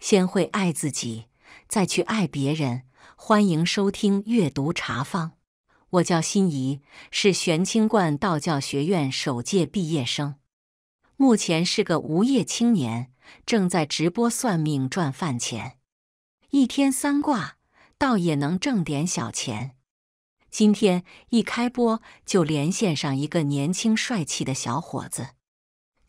先会爱自己，再去爱别人。欢迎收听阅读茶坊。我叫心仪，是玄清观道教学院首届毕业生，目前是个无业青年，正在直播算命赚饭钱，一天三卦，倒也能挣点小钱。今天一开播就连线上一个年轻帅气的小伙子。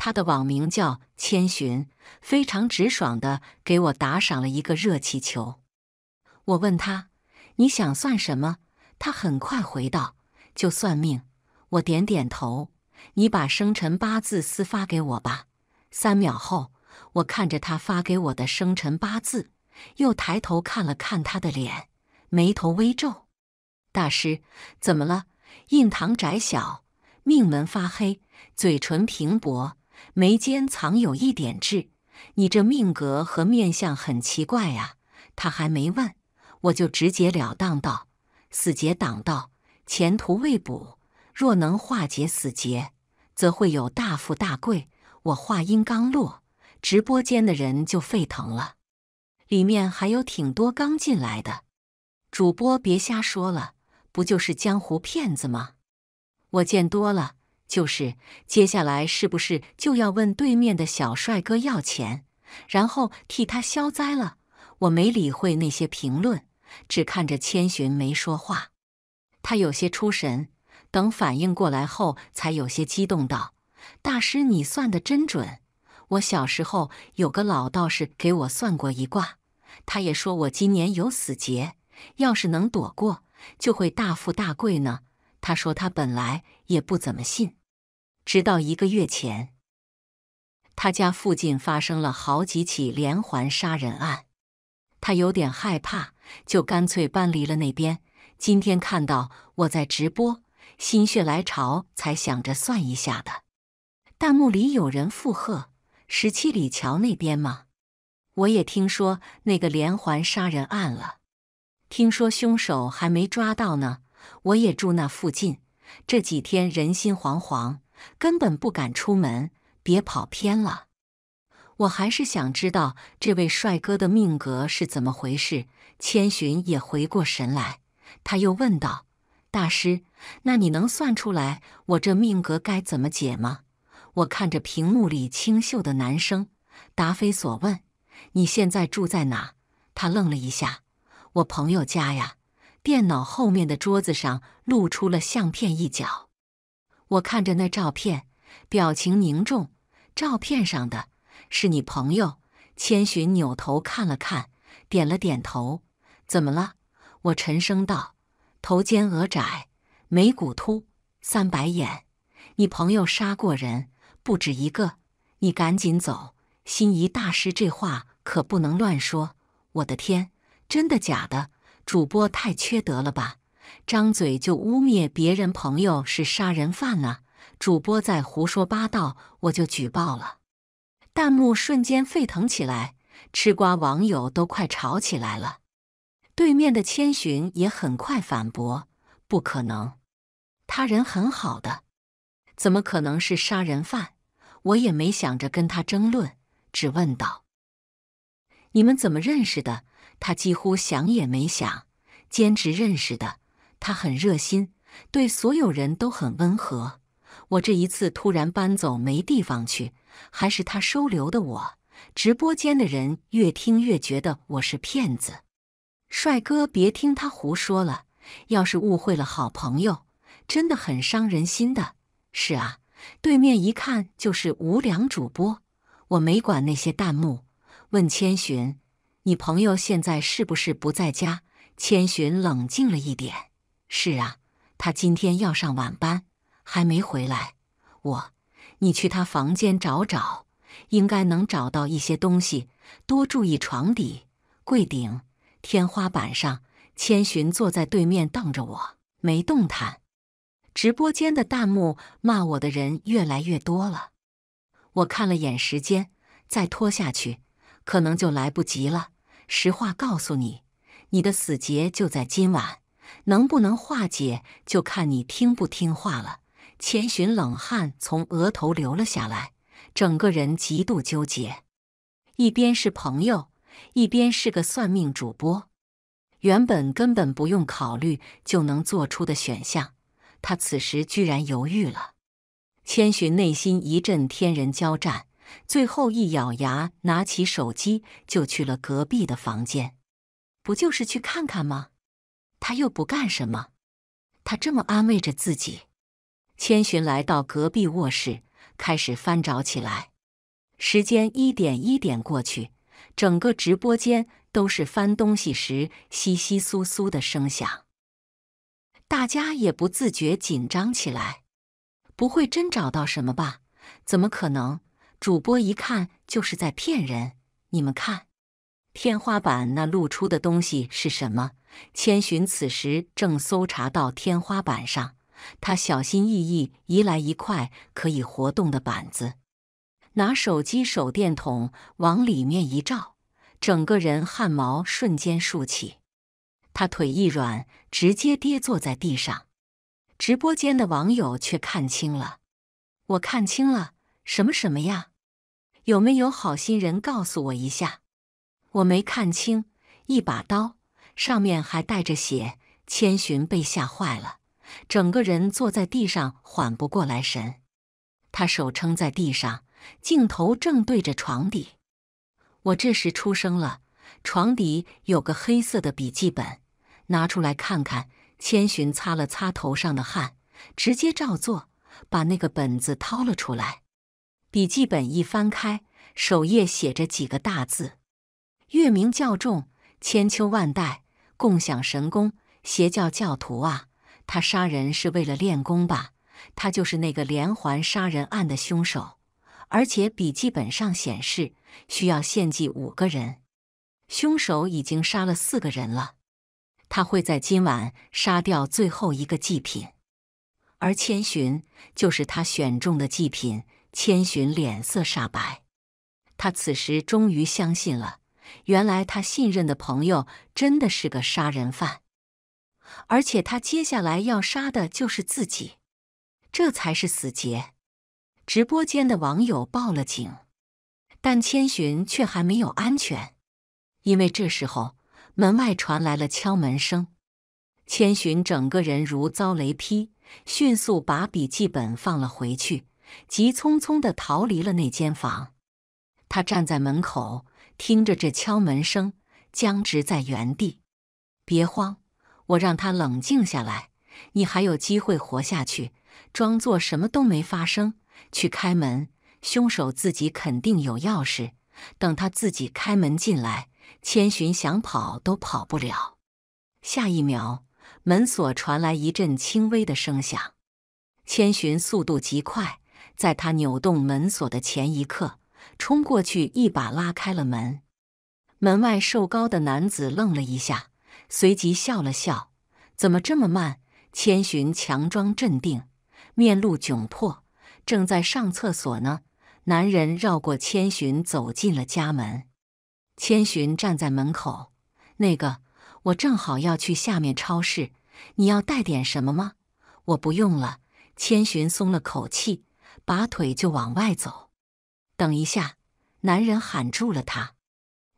他的网名叫千寻，非常直爽的给我打赏了一个热气球。我问他：“你想算什么？”他很快回道：“就算命。”我点点头。你把生辰八字私发给我吧。三秒后，我看着他发给我的生辰八字，又抬头看了看他的脸，眉头微皱。大师，怎么了？印堂窄小，命门发黑，嘴唇平薄。眉间藏有一点痣，你这命格和面相很奇怪呀。他还没问，我就直截了当道：“死劫挡道，前途未卜。若能化解死劫，则会有大富大贵。”我话音刚落，直播间的人就沸腾了，里面还有挺多刚进来的。主播别瞎说了，不就是江湖骗子吗？我见多了。就是接下来是不是就要问对面的小帅哥要钱，然后替他消灾了？我没理会那些评论，只看着千寻没说话。他有些出神，等反应过来后，才有些激动道：“大师，你算的真准！我小时候有个老道士给我算过一卦，他也说我今年有死劫，要是能躲过，就会大富大贵呢。他说他本来也不怎么信。”直到一个月前，他家附近发生了好几起连环杀人案，他有点害怕，就干脆搬离了那边。今天看到我在直播，心血来潮才想着算一下的。弹幕里有人附和：“十七里桥那边吗？”我也听说那个连环杀人案了，听说凶手还没抓到呢。我也住那附近，这几天人心惶惶。根本不敢出门，别跑偏了。我还是想知道这位帅哥的命格是怎么回事。千寻也回过神来，他又问道：“大师，那你能算出来我这命格该怎么解吗？”我看着屏幕里清秀的男生，答非所问：“你现在住在哪？”他愣了一下：“我朋友家呀。”电脑后面的桌子上露出了相片一角。我看着那照片，表情凝重。照片上的，是你朋友千寻。扭头看了看，点了点头。怎么了？我沉声道。头尖额窄，眉骨突，三白眼。你朋友杀过人，不止一个。你赶紧走。心仪大师这话可不能乱说。我的天，真的假的？主播太缺德了吧！张嘴就污蔑别人朋友是杀人犯呢！主播在胡说八道，我就举报了。弹幕瞬间沸腾起来，吃瓜网友都快吵起来了。对面的千寻也很快反驳：“不可能，他人很好的，怎么可能是杀人犯？我也没想着跟他争论，只问道：你们怎么认识的？”他几乎想也没想，兼职认识的。他很热心，对所有人都很温和。我这一次突然搬走没地方去，还是他收留的我。直播间的人越听越觉得我是骗子。帅哥，别听他胡说了，要是误会了好朋友，真的很伤人心的。是啊，对面一看就是无良主播。我没管那些弹幕，问千寻：“你朋友现在是不是不在家？”千寻冷静了一点。是啊，他今天要上晚班，还没回来。我，你去他房间找找，应该能找到一些东西。多注意床底、柜顶、天花板上。千寻坐在对面瞪着我，没动弹。直播间的弹幕骂我的人越来越多了。我看了眼时间，再拖下去，可能就来不及了。实话告诉你，你的死结就在今晚。能不能化解，就看你听不听话了。千寻冷汗从额头流了下来，整个人极度纠结。一边是朋友，一边是个算命主播。原本根本不用考虑就能做出的选项，他此时居然犹豫了。千寻内心一阵天人交战，最后一咬牙，拿起手机就去了隔壁的房间。不就是去看看吗？他又不干什么，他这么安慰着自己。千寻来到隔壁卧室，开始翻找起来。时间一点一点过去，整个直播间都是翻东西时稀稀簌簌的声响。大家也不自觉紧张起来，不会真找到什么吧？怎么可能？主播一看就是在骗人！你们看，天花板那露出的东西是什么？千寻此时正搜查到天花板上，他小心翼翼移来一块可以活动的板子，拿手机手电筒往里面一照，整个人汗毛瞬间竖起，他腿一软，直接跌坐在地上。直播间的网友却看清了，我看清了什么什么呀？有没有好心人告诉我一下？我没看清，一把刀。上面还带着血，千寻被吓坏了，整个人坐在地上缓不过来神。他手撑在地上，镜头正对着床底。我这时出声了：“床底有个黑色的笔记本，拿出来看看。”千寻擦了擦头上的汗，直接照做，把那个本子掏了出来。笔记本一翻开，首页写着几个大字：“月明较重。”千秋万代共享神功，邪教教徒啊！他杀人是为了练功吧？他就是那个连环杀人案的凶手，而且笔记本上显示需要献祭五个人，凶手已经杀了四个人了，他会在今晚杀掉最后一个祭品，而千寻就是他选中的祭品。千寻脸色煞白，他此时终于相信了。原来他信任的朋友真的是个杀人犯，而且他接下来要杀的就是自己，这才是死结。直播间的网友报了警，但千寻却还没有安全，因为这时候门外传来了敲门声。千寻整个人如遭雷劈，迅速把笔记本放了回去，急匆匆地逃离了那间房。他站在门口。听着这敲门声，僵直在原地。别慌，我让他冷静下来。你还有机会活下去。装作什么都没发生，去开门。凶手自己肯定有钥匙，等他自己开门进来，千寻想跑都跑不了。下一秒，门锁传来一阵轻微的声响。千寻速度极快，在他扭动门锁的前一刻。冲过去，一把拉开了门。门外瘦高的男子愣了一下，随即笑了笑：“怎么这么慢？”千寻强装镇定，面露窘迫：“正在上厕所呢。”男人绕过千寻，走进了家门。千寻站在门口：“那个，我正好要去下面超市，你要带点什么吗？”“我不用了。”千寻松了口气，拔腿就往外走。等一下，男人喊住了他。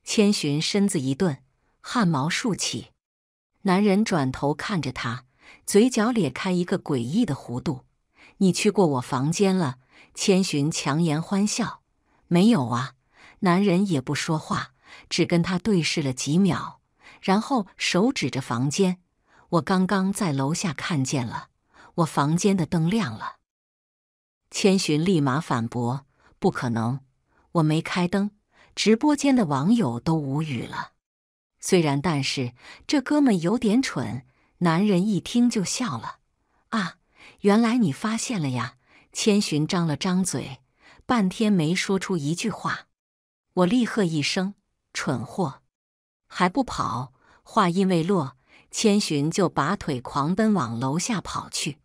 千寻身子一顿，汗毛竖起。男人转头看着他，嘴角咧开一个诡异的弧度：“你去过我房间了？”千寻强颜欢笑：“没有啊。”男人也不说话，只跟他对视了几秒，然后手指着房间：“我刚刚在楼下看见了，我房间的灯亮了。”千寻立马反驳。不可能，我没开灯，直播间的网友都无语了。虽然，但是这哥们有点蠢。男人一听就笑了：“啊，原来你发现了呀！”千寻张了张嘴，半天没说出一句话。我厉喝一声：“蠢货，还不跑！”话音未落，千寻就拔腿狂奔往楼下跑去。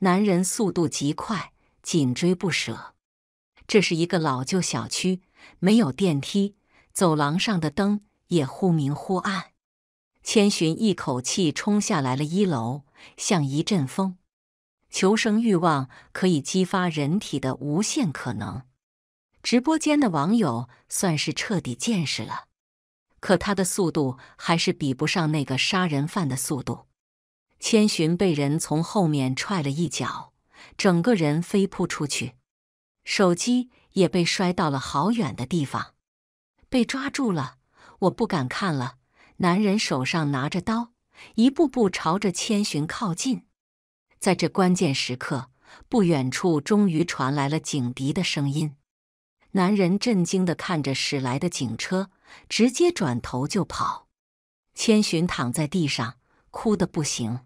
男人速度极快，紧追不舍。这是一个老旧小区，没有电梯，走廊上的灯也忽明忽暗。千寻一口气冲下来了一楼，像一阵风。求生欲望可以激发人体的无限可能。直播间的网友算是彻底见识了，可他的速度还是比不上那个杀人犯的速度。千寻被人从后面踹了一脚，整个人飞扑出去。手机也被摔到了好远的地方，被抓住了。我不敢看了。男人手上拿着刀，一步步朝着千寻靠近。在这关键时刻，不远处终于传来了警笛的声音。男人震惊地看着驶来的警车，直接转头就跑。千寻躺在地上，哭得不行。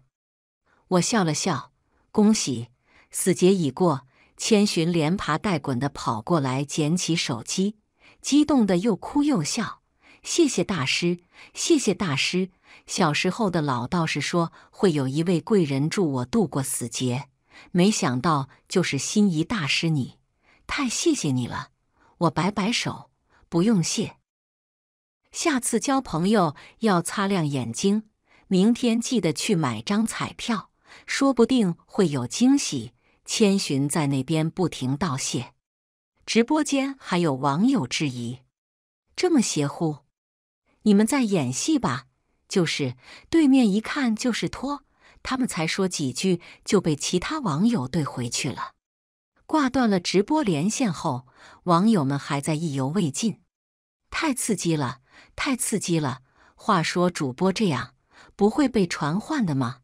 我笑了笑，恭喜，死劫已过。千寻连爬带滚的跑过来，捡起手机，激动的又哭又笑：“谢谢大师，谢谢大师！小时候的老道士说会有一位贵人助我度过死劫，没想到就是心仪大师你，太谢谢你了！”我摆摆手：“不用谢，下次交朋友要擦亮眼睛。明天记得去买张彩票，说不定会有惊喜。”千寻在那边不停道谢，直播间还有网友质疑：“这么邪乎，你们在演戏吧？”就是对面一看就是托，他们才说几句就被其他网友怼回去了。挂断了直播连线后，网友们还在意犹未尽：“太刺激了，太刺激了！”话说主播这样不会被传唤的吗？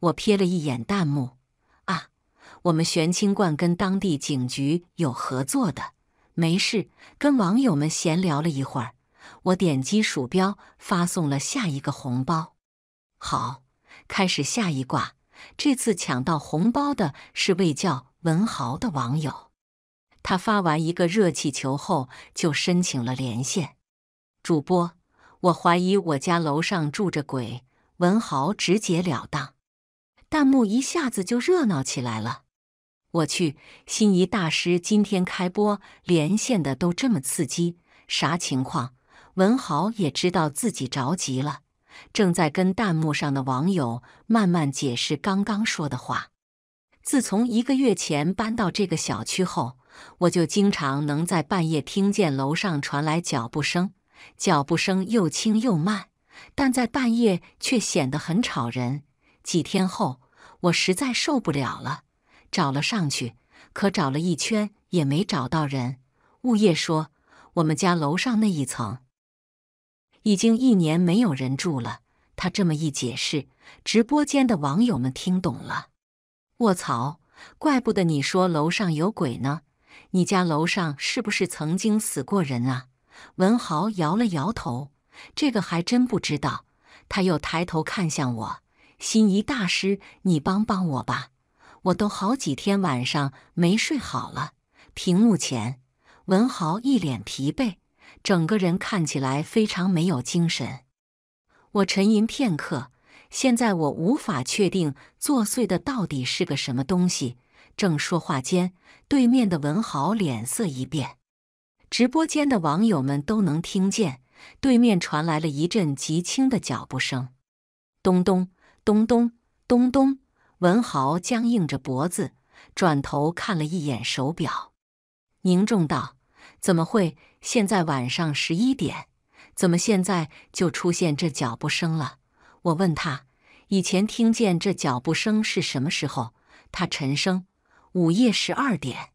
我瞥了一眼弹幕。我们玄清观跟当地警局有合作的，没事。跟网友们闲聊了一会儿，我点击鼠标发送了下一个红包。好，开始下一卦。这次抢到红包的是位叫文豪的网友，他发完一个热气球后就申请了连线。主播，我怀疑我家楼上住着鬼。文豪直截了当，弹幕一下子就热闹起来了。我去，心仪大师今天开播连线的都这么刺激，啥情况？文豪也知道自己着急了，正在跟弹幕上的网友慢慢解释刚刚说的话。自从一个月前搬到这个小区后，我就经常能在半夜听见楼上传来脚步声，脚步声又轻又慢，但在半夜却显得很吵人。几天后，我实在受不了了。找了上去，可找了一圈也没找到人。物业说：“我们家楼上那一层已经一年没有人住了。”他这么一解释，直播间的网友们听懂了。卧槽，怪不得你说楼上有鬼呢！你家楼上是不是曾经死过人啊？文豪摇了摇头：“这个还真不知道。”他又抬头看向我：“心仪大师，你帮帮我吧。”我都好几天晚上没睡好了。屏幕前，文豪一脸疲惫，整个人看起来非常没有精神。我沉吟片刻，现在我无法确定作祟的到底是个什么东西。正说话间，对面的文豪脸色一变，直播间的网友们都能听见对面传来了一阵极轻的脚步声：咚咚咚咚咚咚。文豪僵硬着脖子，转头看了一眼手表，凝重道：“怎么会？现在晚上十一点，怎么现在就出现这脚步声了？”我问他：“以前听见这脚步声是什么时候？”他沉声：“午夜十二点。”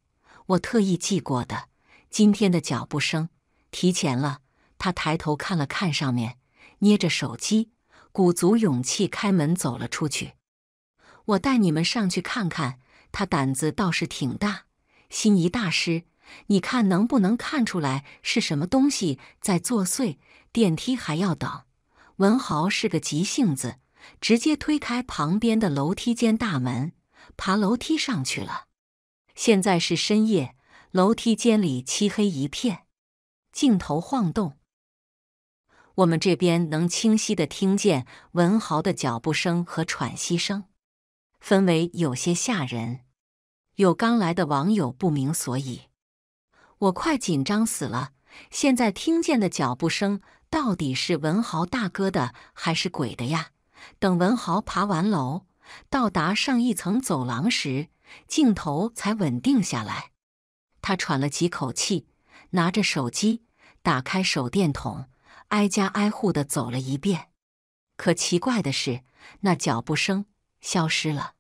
我特意记过的。今天的脚步声提前了。他抬头看了看上面，捏着手机，鼓足勇气开门走了出去。我带你们上去看看，他胆子倒是挺大。心仪大师，你看能不能看出来是什么东西在作祟？电梯还要等。文豪是个急性子，直接推开旁边的楼梯间大门，爬楼梯上去了。现在是深夜，楼梯间里漆黑一片。镜头晃动，我们这边能清晰的听见文豪的脚步声和喘息声。氛围有些吓人，有刚来的网友不明所以。我快紧张死了！现在听见的脚步声到底是文豪大哥的还是鬼的呀？等文豪爬完楼，到达上一层走廊时，镜头才稳定下来。他喘了几口气，拿着手机打开手电筒，挨家挨户的走了一遍。可奇怪的是，那脚步声。消失了。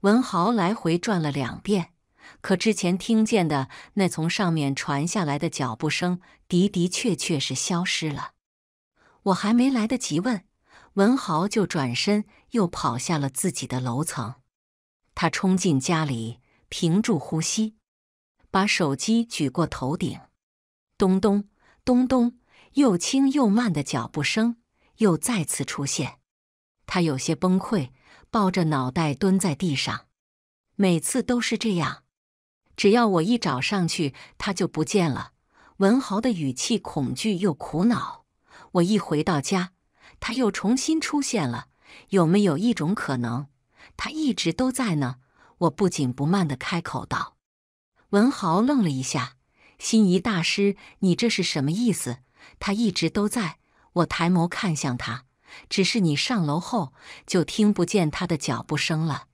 文豪来回转了两遍，可之前听见的那从上面传下来的脚步声，的的确确是消失了。我还没来得及问，文豪就转身又跑下了自己的楼层。他冲进家里，屏住呼吸，把手机举过头顶。咚咚咚咚，又轻又慢的脚步声又再次出现。他有些崩溃，抱着脑袋蹲在地上。每次都是这样，只要我一找上去，他就不见了。文豪的语气恐惧又苦恼。我一回到家，他又重新出现了。有没有一种可能，他一直都在呢？我不紧不慢地开口道。文豪愣了一下：“心仪大师，你这是什么意思？他一直都在。”我抬眸看向他。只是你上楼后就听不见他的脚步声了，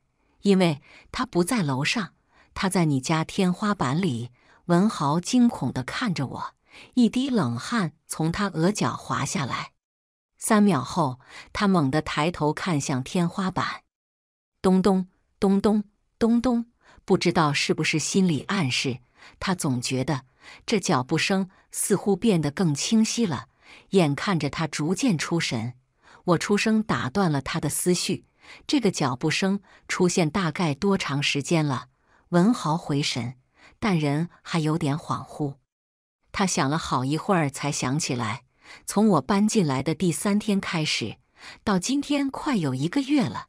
因为他不在楼上，他在你家天花板里。文豪惊恐地看着我，一滴冷汗从他额角滑下来。三秒后，他猛地抬头看向天花板，咚咚咚咚咚咚。不知道是不是心理暗示，他总觉得这脚步声似乎变得更清晰了。眼看着他逐渐出神。我出声打断了他的思绪。这个脚步声出现大概多长时间了？文豪回神，但人还有点恍惚。他想了好一会儿才想起来，从我搬进来的第三天开始，到今天快有一个月了。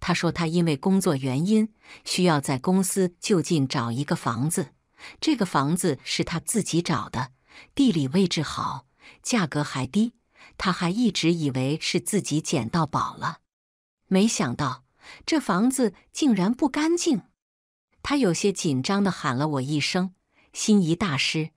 他说他因为工作原因需要在公司就近找一个房子，这个房子是他自己找的，地理位置好，价格还低。他还一直以为是自己捡到宝了，没想到这房子竟然不干净。他有些紧张的喊了我一声：“心仪大师，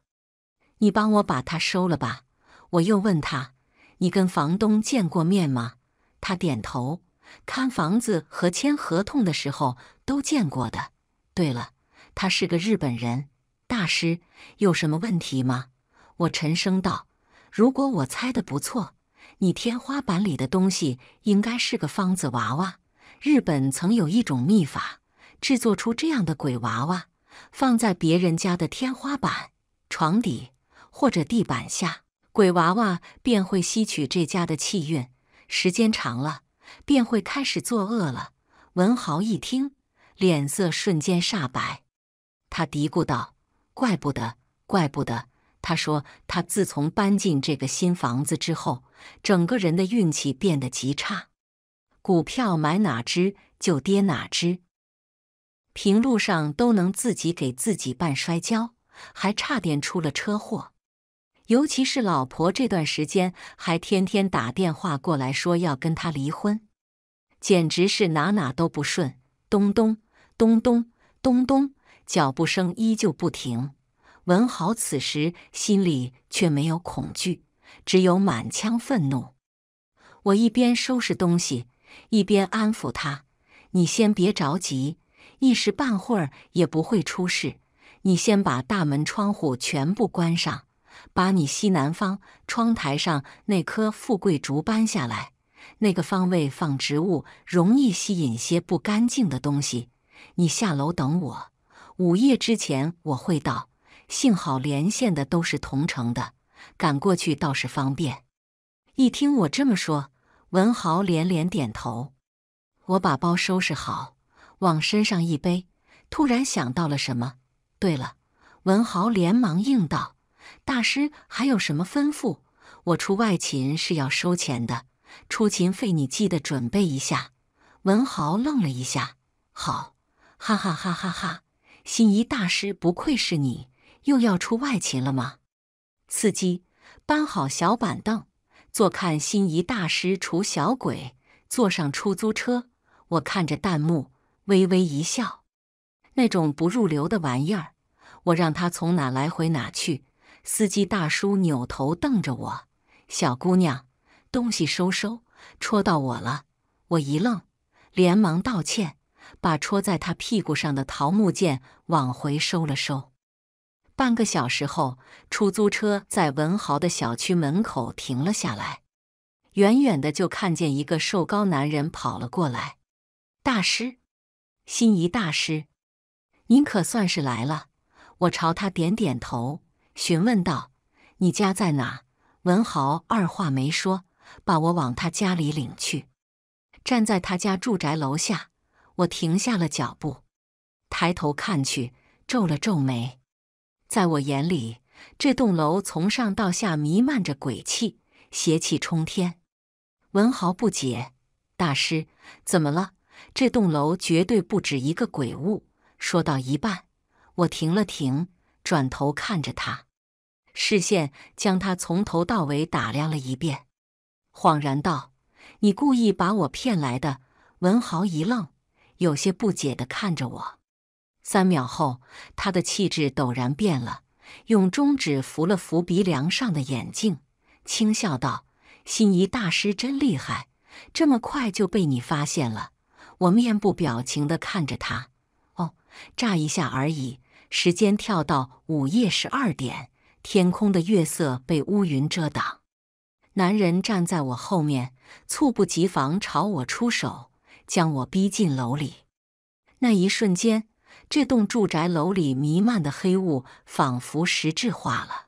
你帮我把它收了吧。”我又问他：“你跟房东见过面吗？”他点头：“看房子和签合同的时候都见过的。”对了，他是个日本人。大师有什么问题吗？我沉声道。如果我猜的不错，你天花板里的东西应该是个方子娃娃。日本曾有一种秘法，制作出这样的鬼娃娃，放在别人家的天花板、床底或者地板下，鬼娃娃便会吸取这家的气运，时间长了便会开始作恶了。文豪一听，脸色瞬间煞白，他嘀咕道：“怪不得，怪不得。”他说：“他自从搬进这个新房子之后，整个人的运气变得极差，股票买哪只就跌哪只，平路上都能自己给自己办摔跤，还差点出了车祸。尤其是老婆这段时间，还天天打电话过来说要跟他离婚，简直是哪哪都不顺。咚咚咚咚咚咚，脚步声依旧不停。”文豪此时心里却没有恐惧，只有满腔愤怒。我一边收拾东西，一边安抚他：“你先别着急，一时半会儿也不会出事。你先把大门、窗户全部关上，把你西南方窗台上那棵富贵竹搬下来。那个方位放植物容易吸引些不干净的东西。你下楼等我，午夜之前我会到。”幸好连线的都是同城的，赶过去倒是方便。一听我这么说，文豪连连点头。我把包收拾好，往身上一背，突然想到了什么。对了，文豪连忙应道：“大师还有什么吩咐？我出外勤是要收钱的，出勤费你记得准备一下。”文豪愣了一下：“好，哈哈哈哈哈！心仪大师不愧是你。”又要出外勤了吗？司机搬好小板凳，坐看心仪大师除小鬼。坐上出租车，我看着弹幕，微微一笑。那种不入流的玩意儿，我让他从哪来回哪去。司机大叔扭头瞪着我：“小姑娘，东西收收，戳到我了。”我一愣，连忙道歉，把戳在他屁股上的桃木剑往回收了收。半个小时后，出租车在文豪的小区门口停了下来。远远的就看见一个瘦高男人跑了过来。“大师，心仪大师，您可算是来了。”我朝他点点头，询问道：“你家在哪？”文豪二话没说，把我往他家里领去。站在他家住宅楼下，我停下了脚步，抬头看去，皱了皱眉。在我眼里，这栋楼从上到下弥漫着鬼气，邪气冲天。文豪不解：“大师，怎么了？这栋楼绝对不止一个鬼物。”说到一半，我停了停，转头看着他，视线将他从头到尾打量了一遍，恍然道：“你故意把我骗来的。”文豪一愣，有些不解地看着我。三秒后，他的气质陡然变了，用中指扶了扶鼻梁上的眼镜，轻笑道：“心仪大师真厉害，这么快就被你发现了。”我面部表情地看着他，哦，乍一下而已。时间跳到午夜十二点，天空的月色被乌云遮挡。男人站在我后面，猝不及防朝我出手，将我逼进楼里。那一瞬间。这栋住宅楼里弥漫的黑雾仿佛实质化了，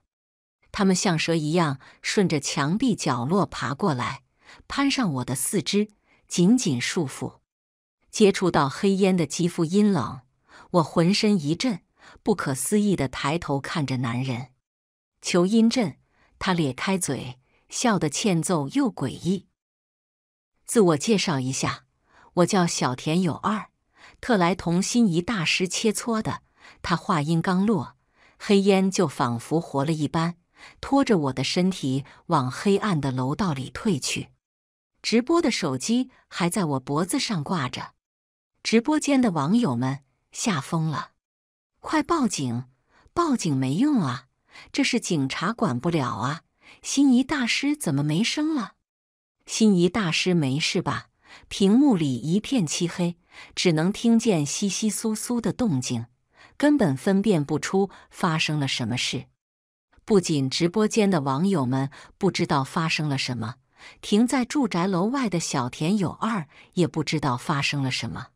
它们像蛇一样顺着墙壁角落爬过来，攀上我的四肢，紧紧束缚。接触到黑烟的肌肤阴冷，我浑身一震，不可思议的抬头看着男人。求阴镇，他咧开嘴笑得欠揍又诡异。自我介绍一下，我叫小田有二。特来同心仪大师切磋的，他话音刚落，黑烟就仿佛活了一般，拖着我的身体往黑暗的楼道里退去。直播的手机还在我脖子上挂着，直播间的网友们吓疯了，快报警！报警没用啊，这是警察管不了啊。心仪大师怎么没声了？心仪大师没事吧？屏幕里一片漆黑。只能听见稀稀疏疏的动静，根本分辨不出发生了什么事。不仅直播间的网友们不知道发生了什么，停在住宅楼外的小田有二也不知道发生了什么。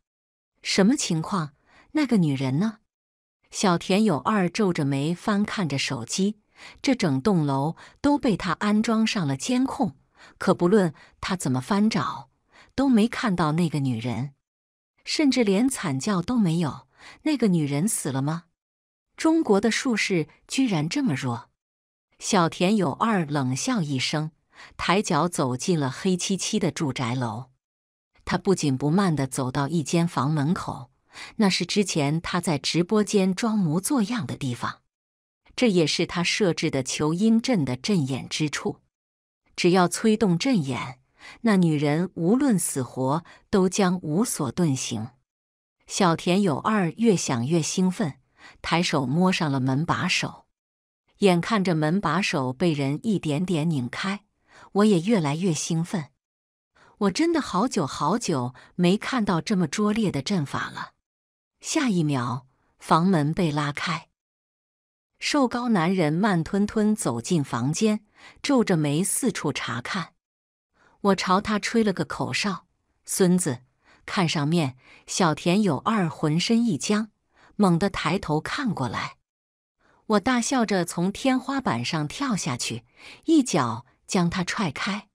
什么情况？那个女人呢？小田有二皱着眉翻看着手机。这整栋楼都被他安装上了监控，可不论他怎么翻找，都没看到那个女人。甚至连惨叫都没有，那个女人死了吗？中国的术士居然这么弱！小田有二冷笑一声，抬脚走进了黑漆漆的住宅楼。他不紧不慢地走到一间房门口，那是之前他在直播间装模作样的地方，这也是他设置的求阴阵的阵眼之处。只要催动阵眼。那女人无论死活都将无所遁形。小田有二越想越兴奋，抬手摸上了门把手。眼看着门把手被人一点点拧开，我也越来越兴奋。我真的好久好久没看到这么拙劣的阵法了。下一秒，房门被拉开，瘦高男人慢吞吞走进房间，皱着眉四处查看。我朝他吹了个口哨，孙子，看上面！小田有二浑身一僵，猛地抬头看过来。我大笑着从天花板上跳下去，一脚将他踹开。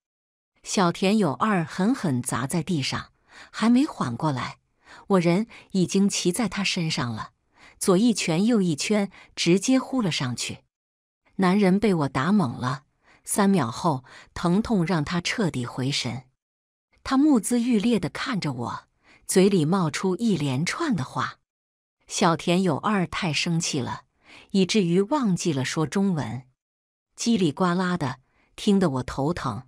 小田有二狠狠砸在地上，还没缓过来，我人已经骑在他身上了，左一拳右一拳，直接呼了上去。男人被我打懵了。三秒后，疼痛让他彻底回神。他目眦欲裂地看着我，嘴里冒出一连串的话。小田有二太生气了，以至于忘记了说中文，叽里呱啦的，听得我头疼。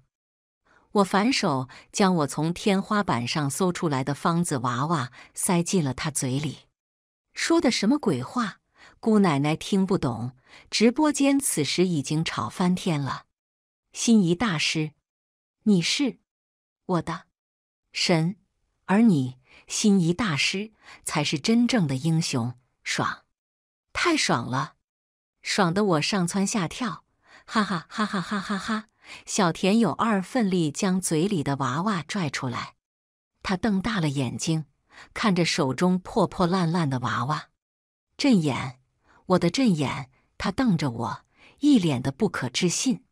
我反手将我从天花板上搜出来的方子娃娃塞进了他嘴里。说的什么鬼话？姑奶奶听不懂。直播间此时已经吵翻天了。心仪大师，你是我的神，而你心仪大师才是真正的英雄，爽！太爽了，爽得我上蹿下跳，哈哈哈哈哈哈哈！小田有二奋力将嘴里的娃娃拽出来，他瞪大了眼睛，看着手中破破烂烂的娃娃阵眼，我的阵眼！他瞪着我，一脸的不可置信。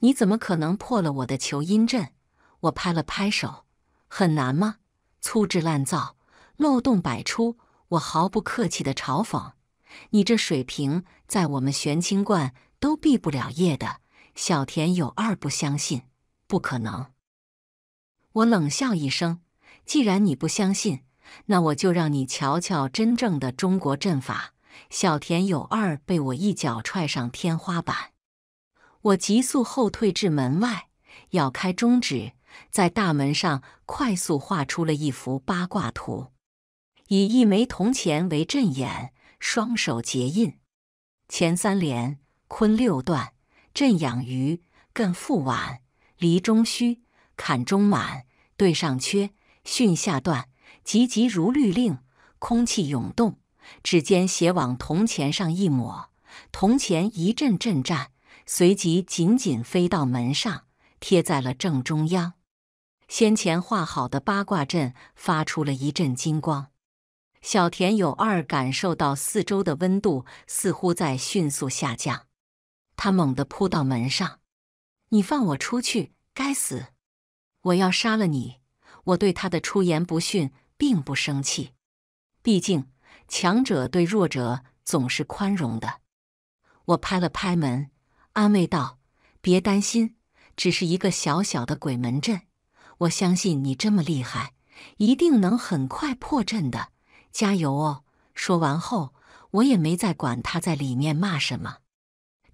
你怎么可能破了我的求音阵？我拍了拍手，很难吗？粗制滥造，漏洞百出！我毫不客气的嘲讽：“你这水平，在我们玄清观都毕不了业的。”小田有二不相信，不可能！我冷笑一声：“既然你不相信，那我就让你瞧瞧真正的中国阵法。”小田有二被我一脚踹上天花板。我急速后退至门外，咬开中指，在大门上快速画出了一幅八卦图，以一枚铜钱为阵眼，双手结印，乾三连，坤六断，震养鱼，艮覆碗，离中虚，坎中满，兑上缺，巽下断，急急如律令。空气涌动，指尖斜往铜钱上一抹，铜钱一阵阵颤。随即紧紧飞到门上，贴在了正中央。先前画好的八卦阵发出了一阵金光，小田有二感受到四周的温度似乎在迅速下降，他猛地扑到门上：“你放我出去！该死，我要杀了你！”我对他的出言不逊并不生气，毕竟强者对弱者总是宽容的。我拍了拍门。安慰道：“别担心，只是一个小小的鬼门阵，我相信你这么厉害，一定能很快破阵的，加油哦！”说完后，我也没再管他在里面骂什么，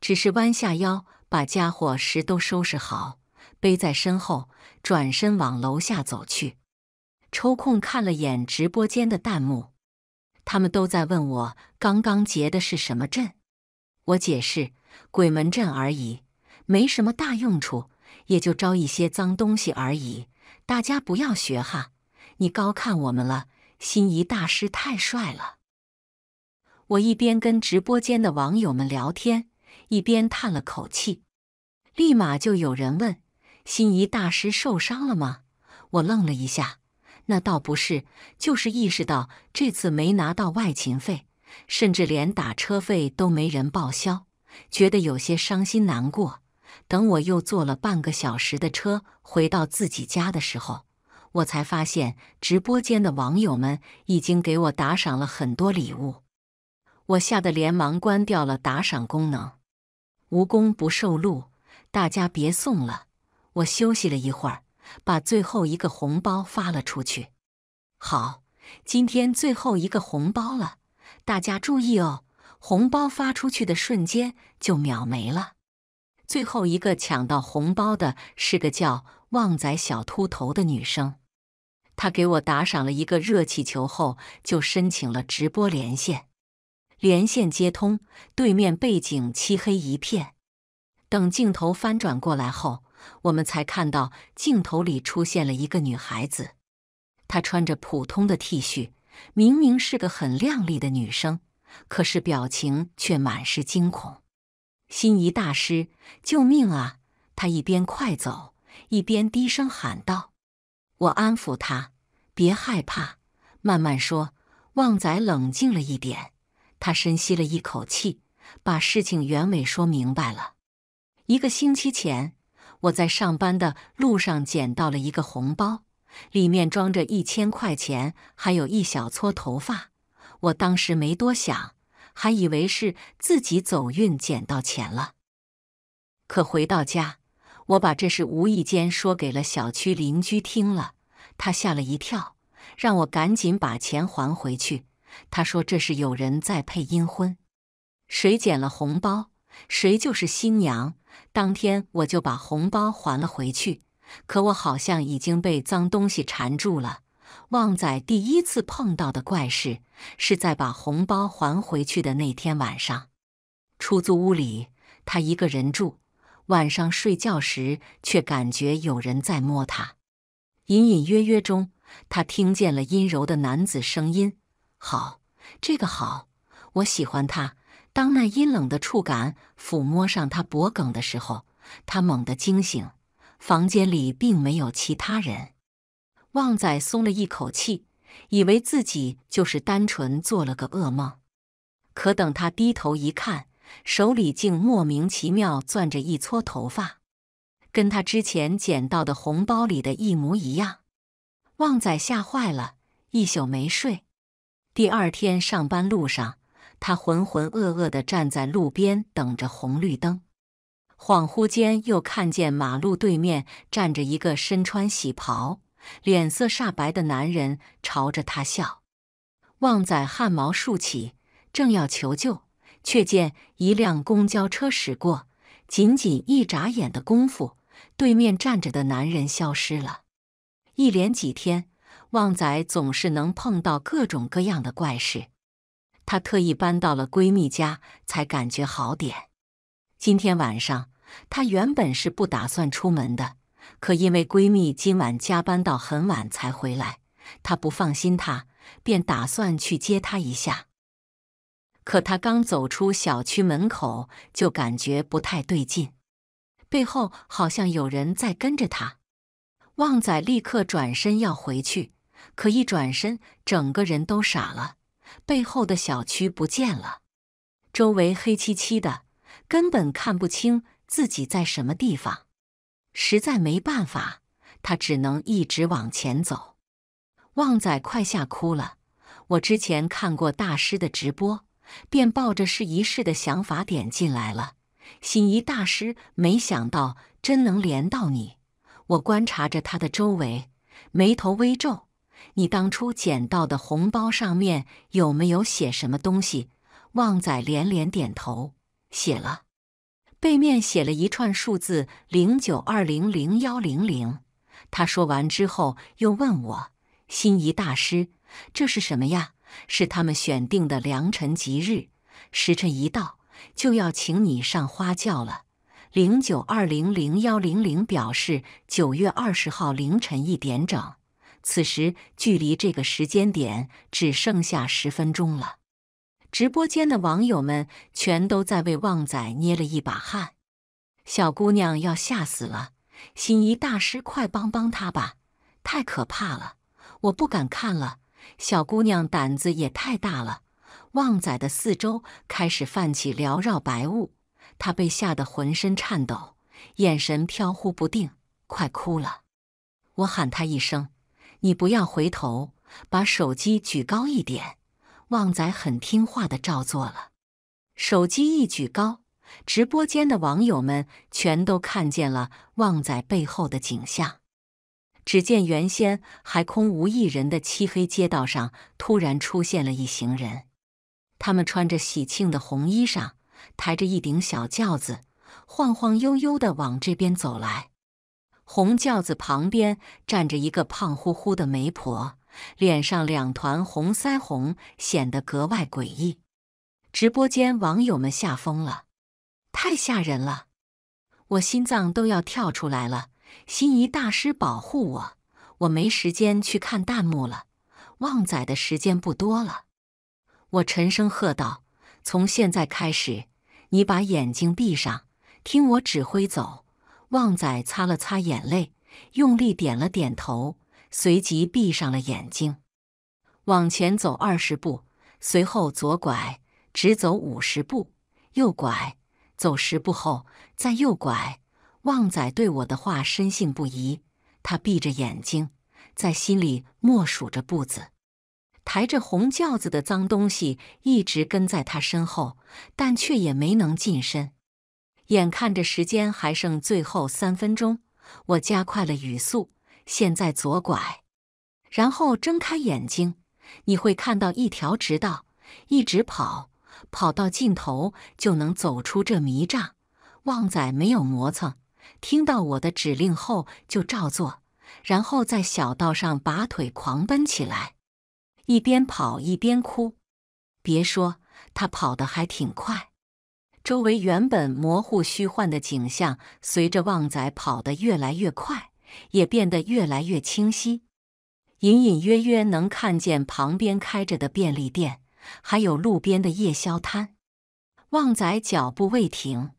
只是弯下腰把家伙什都收拾好，背在身后，转身往楼下走去。抽空看了眼直播间的弹幕，他们都在问我刚刚结的是什么阵。我解释。鬼门阵而已，没什么大用处，也就招一些脏东西而已。大家不要学哈，你高看我们了。心仪大师太帅了。我一边跟直播间的网友们聊天，一边叹了口气。立马就有人问：“心仪大师受伤了吗？”我愣了一下，那倒不是，就是意识到这次没拿到外勤费，甚至连打车费都没人报销。觉得有些伤心难过。等我又坐了半个小时的车回到自己家的时候，我才发现直播间的网友们已经给我打赏了很多礼物，我吓得连忙关掉了打赏功能。无功不受禄，大家别送了。我休息了一会儿，把最后一个红包发了出去。好，今天最后一个红包了，大家注意哦。红包发出去的瞬间就秒没了。最后一个抢到红包的是个叫“旺仔小秃头”的女生，她给我打赏了一个热气球后，就申请了直播连线。连线接通，对面背景漆黑一片。等镜头翻转过来后，我们才看到镜头里出现了一个女孩子，她穿着普通的 T 恤，明明是个很靓丽的女生。可是表情却满是惊恐。心仪大师，救命啊！他一边快走，一边低声喊道：“我安抚他，别害怕，慢慢说。”旺仔冷静了一点，他深吸了一口气，把事情原委说明白了。一个星期前，我在上班的路上捡到了一个红包，里面装着一千块钱，还有一小撮头发。我当时没多想，还以为是自己走运捡到钱了。可回到家，我把这事无意间说给了小区邻居听了，他吓了一跳，让我赶紧把钱还回去。他说这是有人在配阴婚，谁捡了红包谁就是新娘。当天我就把红包还了回去，可我好像已经被脏东西缠住了。旺仔第一次碰到的怪事，是在把红包还回去的那天晚上。出租屋里，他一个人住，晚上睡觉时却感觉有人在摸他。隐隐约约中，他听见了阴柔的男子声音：“好，这个好，我喜欢他。”当那阴冷的触感抚摸上他脖颈的时候，他猛地惊醒，房间里并没有其他人。旺仔松了一口气，以为自己就是单纯做了个噩梦。可等他低头一看，手里竟莫名其妙攥着一撮头发，跟他之前捡到的红包里的一模一样。旺仔吓坏了，一宿没睡。第二天上班路上，他浑浑噩噩地站在路边等着红绿灯，恍惚间又看见马路对面站着一个身穿喜袍。脸色煞白的男人朝着他笑，旺仔汗毛竖起，正要求救，却见一辆公交车驶过，仅仅一眨眼的功夫，对面站着的男人消失了。一连几天，旺仔总是能碰到各种各样的怪事，他特意搬到了闺蜜家，才感觉好点。今天晚上，他原本是不打算出门的。可因为闺蜜今晚加班到很晚才回来，她不放心，她便打算去接她一下。可她刚走出小区门口，就感觉不太对劲，背后好像有人在跟着她。旺仔立刻转身要回去，可一转身，整个人都傻了，背后的小区不见了，周围黑漆漆的，根本看不清自己在什么地方。实在没办法，他只能一直往前走。旺仔快吓哭了！我之前看过大师的直播，便抱着试一试的想法点进来了。心仪大师，没想到真能连到你！我观察着他的周围，眉头微皱。你当初捡到的红包上面有没有写什么东西？旺仔连连点头，写了。背面写了一串数字：零九二零零幺零零。他说完之后又问我：“心仪大师，这是什么呀？”“是他们选定的良辰吉日，时辰一到就要请你上花轿了。”“零九二零零幺零零表示九月二十号凌晨一点整，此时距离这个时间点只剩下十分钟了。”直播间的网友们全都在为旺仔捏了一把汗，小姑娘要吓死了！心仪大师，快帮帮她吧，太可怕了，我不敢看了。小姑娘胆子也太大了。旺仔的四周开始泛起缭绕白雾，他被吓得浑身颤抖，眼神飘忽不定，快哭了。我喊他一声：“你不要回头，把手机举高一点。”旺仔很听话的照做了，手机一举高，直播间的网友们全都看见了旺仔背后的景象。只见原先还空无一人的漆黑街道上，突然出现了一行人，他们穿着喜庆的红衣裳，抬着一顶小轿子，晃晃悠悠地往这边走来。红轿子旁边站着一个胖乎乎的媒婆。脸上两团红腮红显得格外诡异，直播间网友们吓疯了，太吓人了，我心脏都要跳出来了！心仪大师保护我，我没时间去看弹幕了，旺仔的时间不多了。我沉声喝道：“从现在开始，你把眼睛闭上，听我指挥走。”旺仔擦了擦眼泪，用力点了点头。随即闭上了眼睛，往前走二十步，随后左拐，直走五十步，右拐，走十步后，再右拐。旺仔对我的话深信不疑，他闭着眼睛，在心里默数着步子。抬着红轿子的脏东西一直跟在他身后，但却也没能近身。眼看着时间还剩最后三分钟，我加快了语速。现在左拐，然后睁开眼睛，你会看到一条直道，一直跑，跑到尽头就能走出这迷障。旺仔没有磨蹭，听到我的指令后就照做，然后在小道上拔腿狂奔起来，一边跑一边哭。别说他跑得还挺快，周围原本模糊虚幻的景象，随着旺仔跑得越来越快。也变得越来越清晰，隐隐约约能看见旁边开着的便利店，还有路边的夜宵摊。旺仔脚步未停，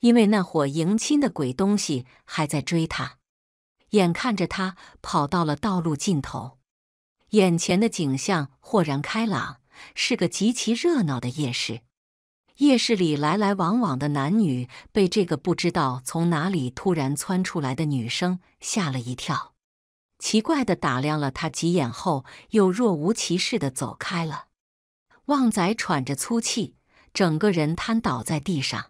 因为那伙迎亲的鬼东西还在追他。眼看着他跑到了道路尽头，眼前的景象豁然开朗，是个极其热闹的夜市。夜市里来来往往的男女被这个不知道从哪里突然窜出来的女生吓了一跳，奇怪的打量了她几眼后，又若无其事的走开了。旺仔喘着粗气，整个人瘫倒在地上。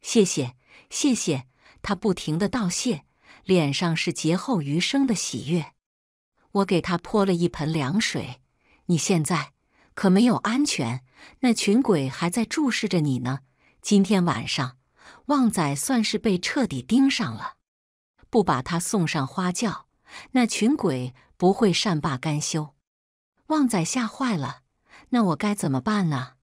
谢谢，谢谢，他不停的道谢，脸上是劫后余生的喜悦。我给他泼了一盆凉水，你现在可没有安全。那群鬼还在注视着你呢。今天晚上，旺仔算是被彻底盯上了。不把他送上花轿，那群鬼不会善罢甘休。旺仔吓坏了，那我该怎么办呢？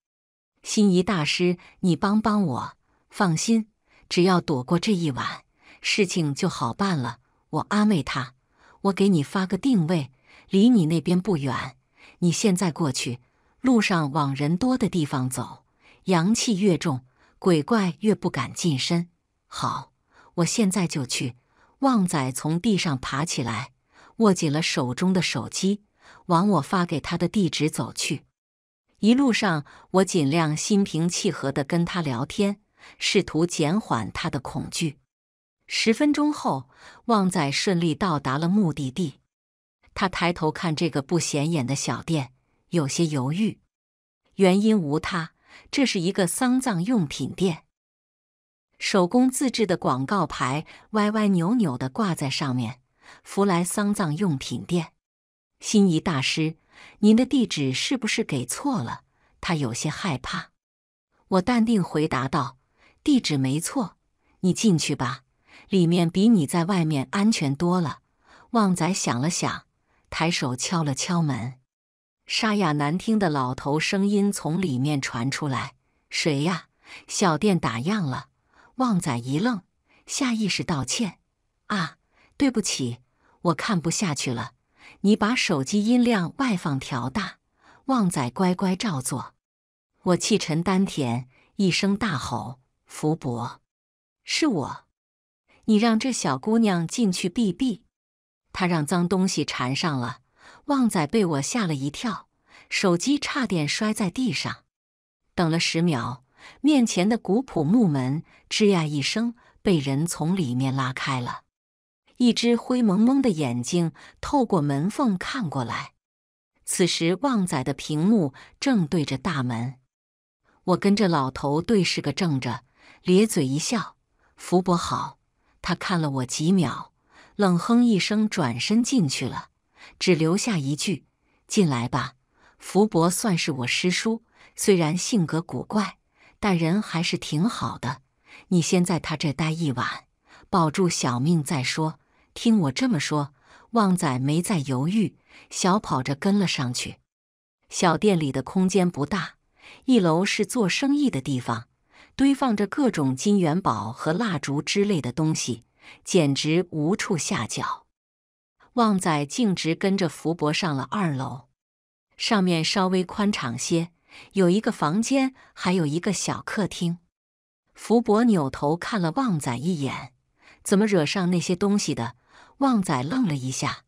心仪大师，你帮帮我。放心，只要躲过这一晚，事情就好办了。我安慰他，我给你发个定位，离你那边不远，你现在过去。路上往人多的地方走，阳气越重，鬼怪越不敢近身。好，我现在就去。旺仔从地上爬起来，握紧了手中的手机，往我发给他的地址走去。一路上，我尽量心平气和地跟他聊天，试图减缓他的恐惧。十分钟后，旺仔顺利到达了目的地。他抬头看这个不显眼的小店。有些犹豫，原因无他，这是一个丧葬用品店，手工自制的广告牌歪歪扭扭的挂在上面。福来丧葬用品店，心仪大师，您的地址是不是给错了？他有些害怕。我淡定回答道：“地址没错，你进去吧，里面比你在外面安全多了。”旺仔想了想，抬手敲了敲门。沙哑难听的老头声音从里面传出来：“谁呀？小店打烊了。”旺仔一愣，下意识道歉：“啊，对不起，我看不下去了。”你把手机音量外放调大。旺仔乖乖照做。我气沉丹田，一声大吼：“福伯，是我！你让这小姑娘进去避避，她让脏东西缠上了。”旺仔被我吓了一跳，手机差点摔在地上。等了十秒，面前的古朴木门吱呀一声被人从里面拉开了，一只灰蒙蒙的眼睛透过门缝看过来。此时，旺仔的屏幕正对着大门，我跟着老头对视个正着，咧嘴一笑：“福伯好。”他看了我几秒，冷哼一声，转身进去了。只留下一句：“进来吧，福伯算是我师叔，虽然性格古怪，但人还是挺好的。你先在他这待一晚，保住小命再说。”听我这么说，旺仔没再犹豫，小跑着跟了上去。小店里的空间不大，一楼是做生意的地方，堆放着各种金元宝和蜡烛之类的东西，简直无处下脚。旺仔径直跟着福伯上了二楼，上面稍微宽敞些，有一个房间，还有一个小客厅。福伯扭头看了旺仔一眼：“怎么惹上那些东西的？”旺仔愣了一下，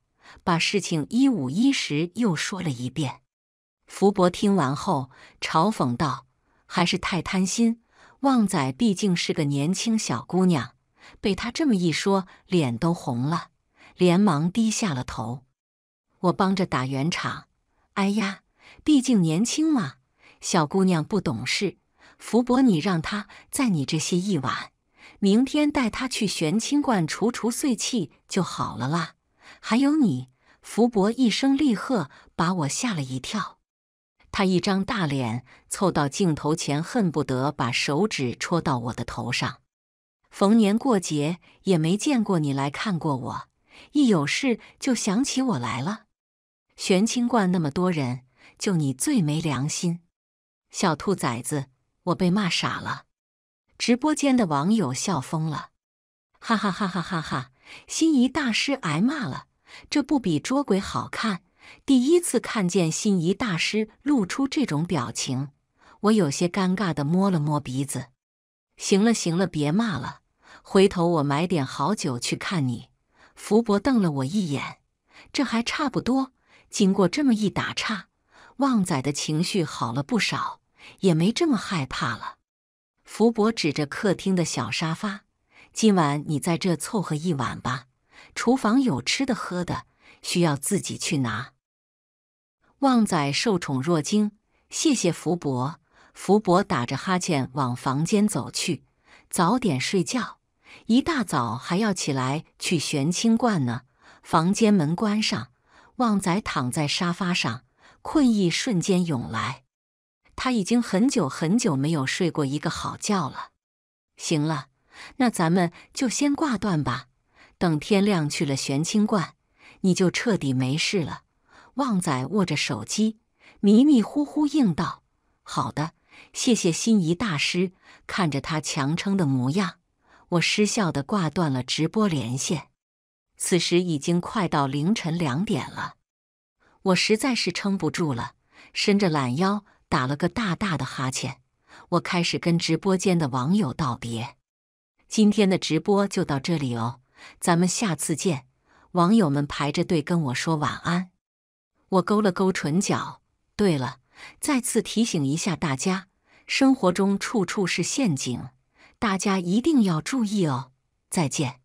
把事情一五一十又说了一遍。福伯听完后嘲讽道：“还是太贪心。”旺仔毕竟是个年轻小姑娘，被他这么一说，脸都红了。连忙低下了头，我帮着打圆场。哎呀，毕竟年轻嘛，小姑娘不懂事。福伯，你让她在你这些一晚，明天带她去玄清观除除晦气就好了啦。还有你，福伯一声厉喝，把我吓了一跳。他一张大脸凑到镜头前，恨不得把手指戳到我的头上。逢年过节也没见过你来看过我。一有事就想起我来了，玄清观那么多人，就你最没良心，小兔崽子！我被骂傻了，直播间的网友笑疯了，哈哈哈哈哈哈！心仪大师挨骂了，这不比捉鬼好看。第一次看见心仪大师露出这种表情，我有些尴尬的摸了摸鼻子。行了行了，别骂了，回头我买点好酒去看你。福伯瞪了我一眼，这还差不多。经过这么一打岔，旺仔的情绪好了不少，也没这么害怕了。福伯指着客厅的小沙发：“今晚你在这凑合一晚吧，厨房有吃的喝的，需要自己去拿。”旺仔受宠若惊：“谢谢福伯。”福伯打着哈欠往房间走去：“早点睡觉。”一大早还要起来去玄清观呢。房间门关上，旺仔躺在沙发上，困意瞬间涌来。他已经很久很久没有睡过一个好觉了。行了，那咱们就先挂断吧。等天亮去了玄清观，你就彻底没事了。旺仔握着手机，迷迷糊糊应道：“好的，谢谢心仪大师。”看着他强撑的模样。我失笑的挂断了直播连线，此时已经快到凌晨两点了，我实在是撑不住了，伸着懒腰打了个大大的哈欠。我开始跟直播间的网友道别，今天的直播就到这里哦，咱们下次见。网友们排着队跟我说晚安，我勾了勾唇角。对了，再次提醒一下大家，生活中处处是陷阱。大家一定要注意哦！再见。